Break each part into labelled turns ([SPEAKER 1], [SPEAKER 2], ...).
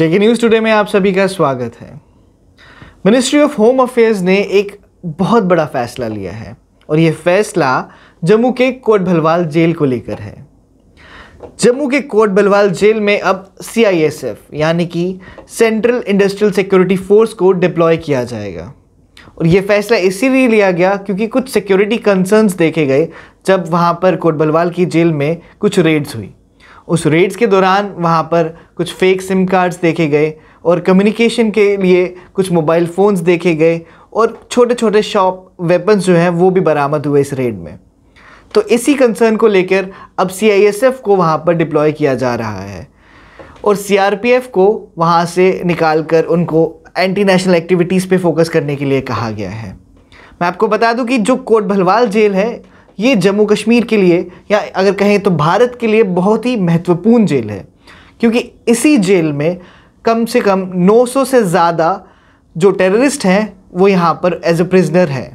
[SPEAKER 1] जेके news today में आप सभी का स्वागत है मिनिस्ट्री ऑफ होम अफेयर्स ने एक बहुत बड़ा फैसला लिया है और यह फैसला जम्मू के कोट भलवाल जेल को लेकर है जम्मू के कोट भलवाल जेल में अब सीआईएसएफ यानी कि सेंट्रल इंडस्ट्रियल सिक्योरिटी फोर्स को डिप्लॉय किया जाएगा और ये फैसला इसीलिए लिया गया क्योंकि कुछ सिक्योरिटी कंसर्न्स देखे गए जब वहाँ पर कोट भलवाल की जेल में कुछ रेड्स हुई उस रेड्स के दौरान वहाँ पर कुछ फेक सिम कार्ड्स देखे गए और कम्युनिकेशन के लिए कुछ मोबाइल फ़ोन्स देखे गए और छोटे छोटे शॉप वेपन्स जो हैं वो भी बरामद हुए इस रेड में तो इसी कंसर्न को लेकर अब सीआईएसएफ को वहाँ पर डिप्लॉय किया जा रहा है और सीआरपीएफ को वहाँ से निकाल कर उनको एंटी नेशनल एक्टिविटीज़ पे फोकस करने के लिए कहा गया है मैं आपको बता दूं कि जो कोट भलवाल जेल है ये जम्मू कश्मीर के लिए या अगर कहें तो भारत के लिए बहुत ही महत्वपूर्ण जेल है क्योंकि इसी जेल में कम से कम 900 से ज़्यादा जो टेररिस्ट हैं वो यहाँ पर एज ए प्रिजनर हैं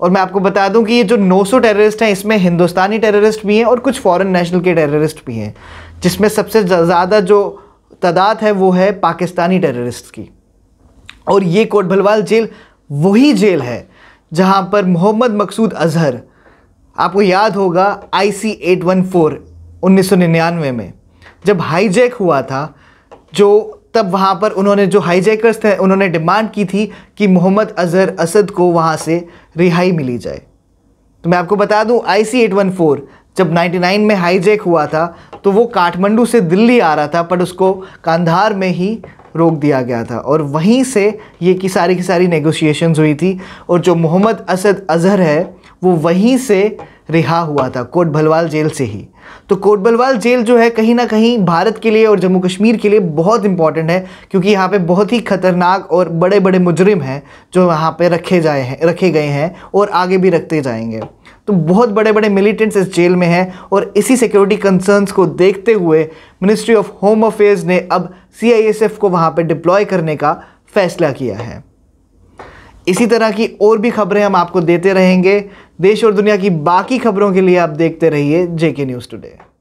[SPEAKER 1] और मैं आपको बता दूं कि ये जो 900 टेररिस्ट हैं इसमें हिंदुस्तानी टेररिस्ट भी हैं और कुछ फॉरेन नेशनल के टेररिस्ट भी हैं जिसमें सबसे ज़्यादा जो तादाद है वो है पाकिस्तानी टेररिस्ट की और ये कोट भलवाल जेल वही जेल है जहाँ पर मोहम्मद मकसूद अजहर आपको याद होगा I C eight one four उन्नीस सौ निन्यानवे में जब हाईजैक हुआ था जो तब वहाँ पर उन्होंने जो हाईजैकर्स थे उन्होंने डिमांड की थी कि मोहम्मद अजहर असद को वहाँ से रिहाई मिली जाए तो मैं आपको बता दूँ I C eight one four जब 99 में हाईजैक हुआ था तो वो काठमांडू से दिल्ली आ रहा था पर उसको कांधार में ही रोक दिया गया था और वहीं से ये की सारी की सारी नेगोशिएशंस हुई थी और जो मोहम्मद असद अजहर है वो वहीं से रिहा हुआ था कोट भलवाल जेल से ही तो कोट भलवाल जेल जो है कहीं ना कहीं भारत के लिए और जम्मू कश्मीर के लिए बहुत इंपॉर्टेंट है क्योंकि यहाँ पे बहुत ही खतरनाक और बड़े बड़े मुजरिम हैं जो यहाँ पे रखे जाए हैं रखे गए हैं और आगे भी रखते जाएंगे तो बहुत बड़े बड़े मिलिटेंट्स इस जेल में हैं और इसी सिक्योरिटी कंसर्न्स को देखते हुए मिनिस्ट्री ऑफ होम अफेयर्स ने अब सी को वहाँ पर डिप्लॉय करने का फैसला किया है इसी तरह की और भी खबरें हम आपको देते रहेंगे देश और दुनिया की बाकी खबरों के लिए आप देखते रहिए जेके न्यूज़ टुडे